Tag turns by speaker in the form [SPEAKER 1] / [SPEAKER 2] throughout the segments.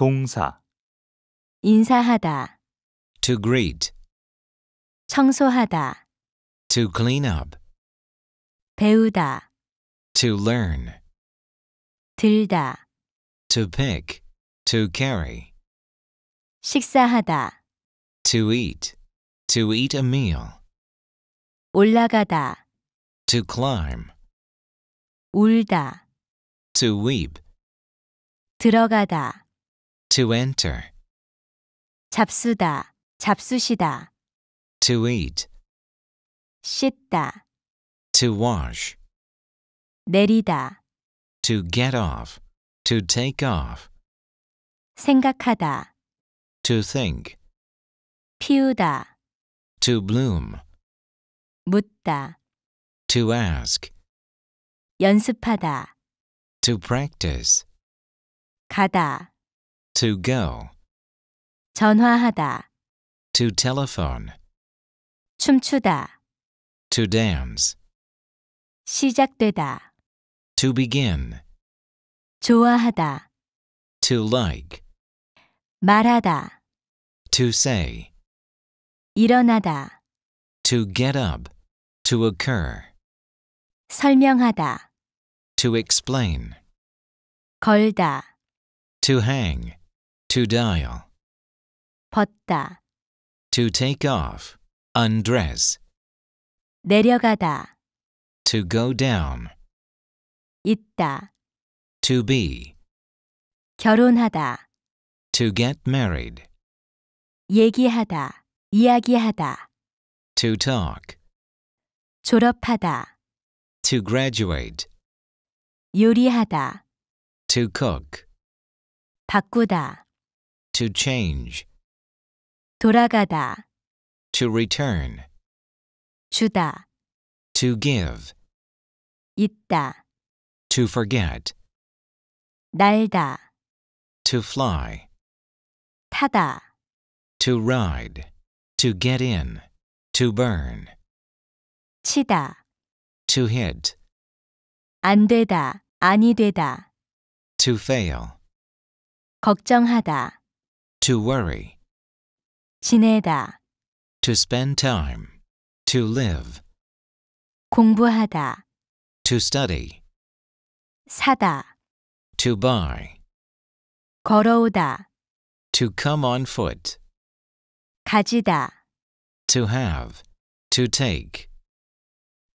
[SPEAKER 1] 동사
[SPEAKER 2] 인사하다
[SPEAKER 1] to greet,
[SPEAKER 2] 청소하다
[SPEAKER 1] to clean up,
[SPEAKER 2] 배우다
[SPEAKER 1] to learn,
[SPEAKER 2] 들다
[SPEAKER 1] to pick, to carry,
[SPEAKER 2] 식사하다
[SPEAKER 1] to eat, to eat a meal,
[SPEAKER 2] 올라가다
[SPEAKER 1] to climb,
[SPEAKER 2] 울다
[SPEAKER 1] to weep,
[SPEAKER 2] 들어가다
[SPEAKER 1] to enter
[SPEAKER 2] 잡수다, 잡수시다,
[SPEAKER 1] to eat
[SPEAKER 2] 씻다,
[SPEAKER 1] to wash
[SPEAKER 2] 내리다,
[SPEAKER 1] to get off to take off
[SPEAKER 2] 생각하다,
[SPEAKER 1] to think
[SPEAKER 2] 피우다,
[SPEAKER 1] to bloom
[SPEAKER 2] 묻다,
[SPEAKER 1] to ask
[SPEAKER 2] 연습하다,
[SPEAKER 1] to practice
[SPEAKER 2] 가다,
[SPEAKER 1] to go.
[SPEAKER 2] 전화하다.
[SPEAKER 1] To telephone.
[SPEAKER 2] 춤추다.
[SPEAKER 1] To dance.
[SPEAKER 2] 시작되다.
[SPEAKER 1] To begin.
[SPEAKER 2] 좋아하다.
[SPEAKER 1] To like.
[SPEAKER 2] 말하다.
[SPEAKER 1] To say.
[SPEAKER 2] 일어나다.
[SPEAKER 1] To get up. To occur.
[SPEAKER 2] 설명하다.
[SPEAKER 1] To explain.
[SPEAKER 2] 걸다.
[SPEAKER 1] To hang. To dial.
[SPEAKER 2] 벗다.
[SPEAKER 1] To take off. Undress.
[SPEAKER 2] 내려가다.
[SPEAKER 1] To go down.
[SPEAKER 2] 있다.
[SPEAKER 1] To be.
[SPEAKER 2] 결혼하다.
[SPEAKER 1] To get married.
[SPEAKER 2] 얘기하다. 이야기하다.
[SPEAKER 1] To talk.
[SPEAKER 2] 졸업하다.
[SPEAKER 1] To graduate.
[SPEAKER 2] 요리하다.
[SPEAKER 1] To cook.
[SPEAKER 2] 바꾸다.
[SPEAKER 1] To change.
[SPEAKER 2] 돌아가다.
[SPEAKER 1] To return. 주다. To give.
[SPEAKER 2] 있다.
[SPEAKER 1] To forget.
[SPEAKER 2] 날다.
[SPEAKER 1] To fly. 타다. To ride. To get in. To burn. 치다. To hit.
[SPEAKER 2] 안 되다. 아니 되다.
[SPEAKER 1] To fail.
[SPEAKER 2] 걱정하다.
[SPEAKER 1] To worry.
[SPEAKER 2] 지내다.
[SPEAKER 1] To spend time. To live.
[SPEAKER 2] 공부하다.
[SPEAKER 1] To study. 사다. To buy.
[SPEAKER 2] 걸어오다.
[SPEAKER 1] To come on foot.
[SPEAKER 2] 가지다.
[SPEAKER 1] To have. To take.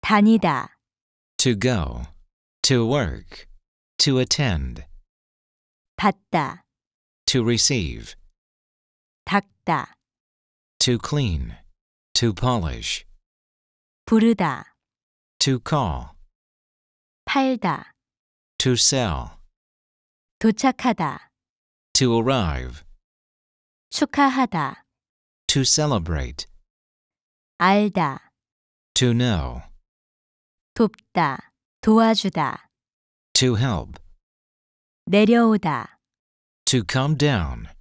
[SPEAKER 2] 다니다.
[SPEAKER 1] To go. To work. To attend.
[SPEAKER 2] 받다.
[SPEAKER 1] To receive.
[SPEAKER 2] 닦다.
[SPEAKER 1] To clean. To polish. 부르다. To call.
[SPEAKER 2] 팔다.
[SPEAKER 1] To sell.
[SPEAKER 2] 도착하다.
[SPEAKER 1] To arrive.
[SPEAKER 2] 축하하다.
[SPEAKER 1] To celebrate.
[SPEAKER 2] 알다.
[SPEAKER 1] To know.
[SPEAKER 2] 돕다. 도와주다.
[SPEAKER 1] To help.
[SPEAKER 2] 내려오다.
[SPEAKER 1] To come down.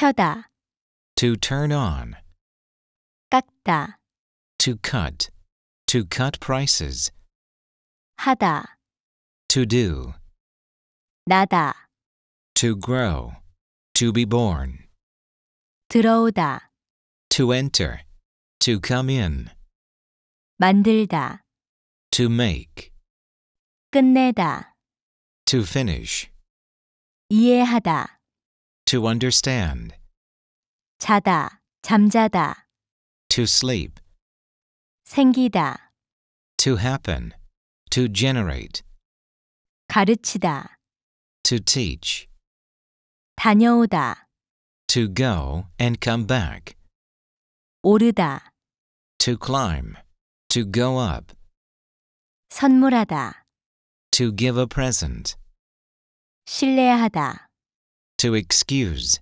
[SPEAKER 1] 켜다. To turn on.
[SPEAKER 2] 깎다.
[SPEAKER 1] To cut. To cut prices. 하다. To do. 나다. To grow. To be born.
[SPEAKER 2] 들어오다.
[SPEAKER 1] To enter. To come in.
[SPEAKER 2] 만들다.
[SPEAKER 1] To make.
[SPEAKER 2] 끝내다.
[SPEAKER 1] To finish.
[SPEAKER 2] 이해하다.
[SPEAKER 1] To understand.
[SPEAKER 2] 자다, 잠자다.
[SPEAKER 1] To sleep.
[SPEAKER 2] 생기다.
[SPEAKER 1] To happen. To generate.
[SPEAKER 2] 가르치다.
[SPEAKER 1] To teach.
[SPEAKER 2] 다녀오다.
[SPEAKER 1] To go and come back.
[SPEAKER 2] 오르다.
[SPEAKER 1] To climb. To go up.
[SPEAKER 2] 선물하다.
[SPEAKER 1] To give a present.
[SPEAKER 2] 신뢰하다.
[SPEAKER 1] To excuse.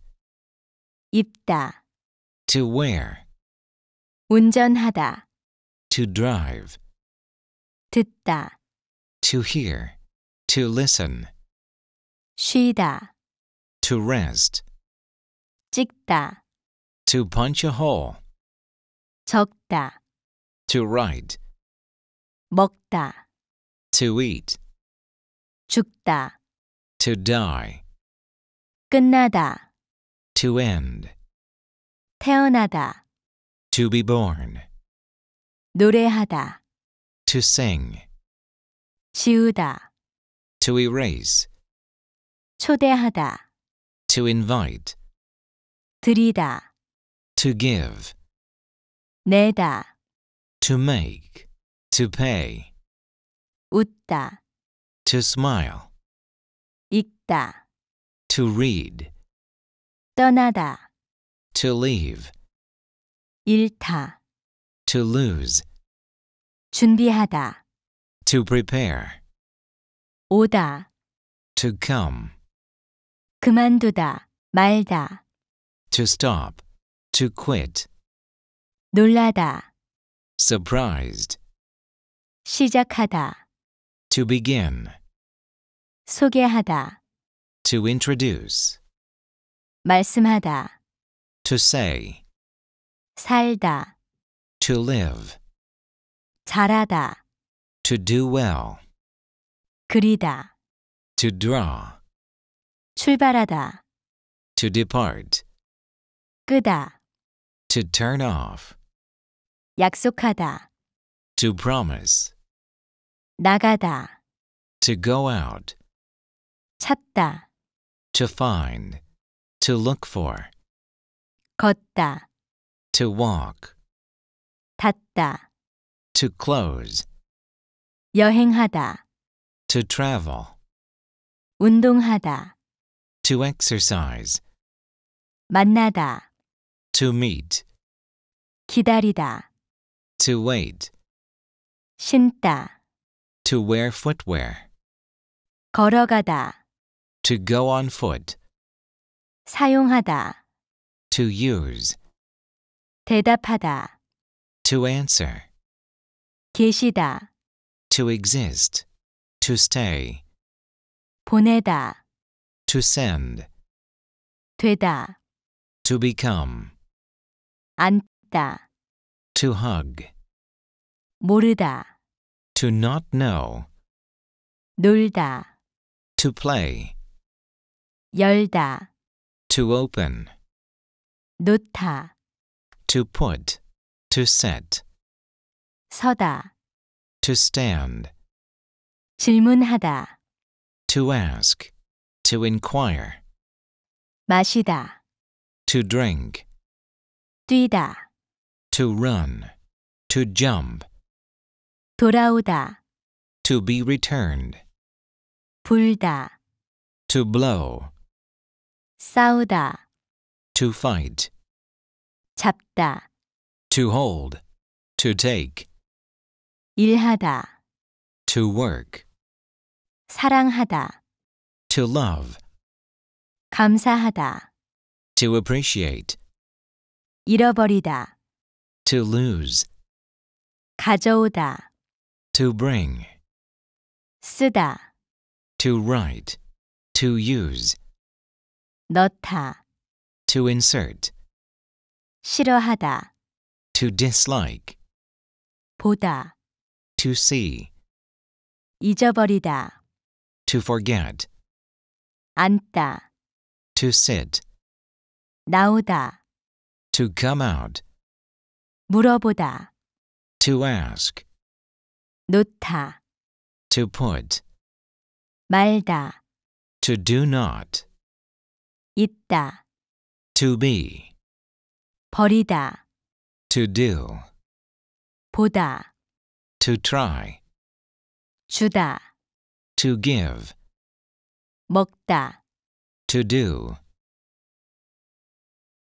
[SPEAKER 1] 입다. To wear.
[SPEAKER 2] 운전하다.
[SPEAKER 1] To drive.
[SPEAKER 2] 듣다.
[SPEAKER 1] To hear. To listen.
[SPEAKER 2] 쉬다.
[SPEAKER 1] To rest.
[SPEAKER 2] 찍다.
[SPEAKER 1] To punch a hole.
[SPEAKER 2] 적다.
[SPEAKER 1] To write. 먹다. To eat.
[SPEAKER 2] 죽다.
[SPEAKER 1] To die.
[SPEAKER 2] 끝나다.
[SPEAKER 1] To end.
[SPEAKER 2] 태어나다.
[SPEAKER 1] To be born.
[SPEAKER 2] 노래하다.
[SPEAKER 1] To sing.
[SPEAKER 2] 지우다.
[SPEAKER 1] To erase.
[SPEAKER 2] 초대하다.
[SPEAKER 1] To invite.
[SPEAKER 2] 드리다.
[SPEAKER 1] To give.
[SPEAKER 2] 내다.
[SPEAKER 1] To make. To pay.
[SPEAKER 2] 웃다.
[SPEAKER 1] To smile.
[SPEAKER 2] 읽다.
[SPEAKER 1] To read.
[SPEAKER 2] 떠나다.
[SPEAKER 1] To leave.
[SPEAKER 2] 잃다.
[SPEAKER 1] To lose.
[SPEAKER 2] 준비하다.
[SPEAKER 1] To prepare. 오다. To come.
[SPEAKER 2] 그만두다. 말다.
[SPEAKER 1] To stop. To quit.
[SPEAKER 2] 놀라다.
[SPEAKER 1] Surprised.
[SPEAKER 2] 시작하다.
[SPEAKER 1] To begin.
[SPEAKER 2] 소개하다.
[SPEAKER 1] To introduce.
[SPEAKER 2] 말씀하다.
[SPEAKER 1] To say.
[SPEAKER 2] 살다.
[SPEAKER 1] To live.
[SPEAKER 2] 잘하다.
[SPEAKER 1] To do well.
[SPEAKER 2] 그리다.
[SPEAKER 1] To draw.
[SPEAKER 2] 출발하다.
[SPEAKER 1] To depart. 끄다. To turn off.
[SPEAKER 2] 약속하다.
[SPEAKER 1] To promise.
[SPEAKER 2] 나가다.
[SPEAKER 1] To go out.
[SPEAKER 2] 찾다
[SPEAKER 1] to find, to look for.
[SPEAKER 2] 걷다,
[SPEAKER 1] to walk, 닫다, to close,
[SPEAKER 2] 여행하다,
[SPEAKER 1] to travel,
[SPEAKER 2] 운동하다,
[SPEAKER 1] to exercise,
[SPEAKER 2] 만나다,
[SPEAKER 1] to meet,
[SPEAKER 2] 기다리다,
[SPEAKER 1] to wait,
[SPEAKER 2] 신다,
[SPEAKER 1] to wear footwear.
[SPEAKER 2] 걸어가다.
[SPEAKER 1] To go on foot.
[SPEAKER 2] 사용하다.
[SPEAKER 1] To use.
[SPEAKER 2] 대답하다.
[SPEAKER 1] To answer.
[SPEAKER 2] 계시다.
[SPEAKER 1] To exist. To stay.
[SPEAKER 2] 보내다.
[SPEAKER 1] To send. 되다. To become.
[SPEAKER 2] 안다.
[SPEAKER 1] To hug.
[SPEAKER 2] 모르다.
[SPEAKER 1] To not know.
[SPEAKER 2] 놀다.
[SPEAKER 1] To play.
[SPEAKER 2] 열다
[SPEAKER 1] to open
[SPEAKER 2] 놓다
[SPEAKER 1] to put to set
[SPEAKER 2] 서다
[SPEAKER 1] to stand
[SPEAKER 2] 질문하다
[SPEAKER 1] to ask to inquire
[SPEAKER 2] 마시다
[SPEAKER 1] to drink
[SPEAKER 2] 뛰다
[SPEAKER 1] to run to jump
[SPEAKER 2] 돌아오다
[SPEAKER 1] to be returned
[SPEAKER 2] 불다
[SPEAKER 1] to blow
[SPEAKER 2] 싸우다
[SPEAKER 1] to fight
[SPEAKER 2] 잡다
[SPEAKER 1] to hold to take
[SPEAKER 2] 일하다
[SPEAKER 1] to work
[SPEAKER 2] 사랑하다
[SPEAKER 1] to love
[SPEAKER 2] 감사하다
[SPEAKER 1] to appreciate
[SPEAKER 2] 잃어버리다
[SPEAKER 1] to lose
[SPEAKER 2] 가져오다
[SPEAKER 1] to bring
[SPEAKER 2] 쓰다
[SPEAKER 1] to write to use
[SPEAKER 2] 넣다.
[SPEAKER 1] To insert.
[SPEAKER 2] 싫어하다.
[SPEAKER 1] To dislike. 보다. To see.
[SPEAKER 2] 잊어버리다.
[SPEAKER 1] To forget.
[SPEAKER 2] 앉다.
[SPEAKER 1] To sit.
[SPEAKER 2] 나오다.
[SPEAKER 1] To come out.
[SPEAKER 2] 물어보다.
[SPEAKER 1] To ask.
[SPEAKER 2] 놓다.
[SPEAKER 1] To put.
[SPEAKER 2] 말다.
[SPEAKER 1] To do not.
[SPEAKER 2] 있다.
[SPEAKER 1] to be
[SPEAKER 2] 버리다.
[SPEAKER 1] to do
[SPEAKER 2] 보다.
[SPEAKER 1] to try 주다. to give
[SPEAKER 2] 먹다.
[SPEAKER 1] to do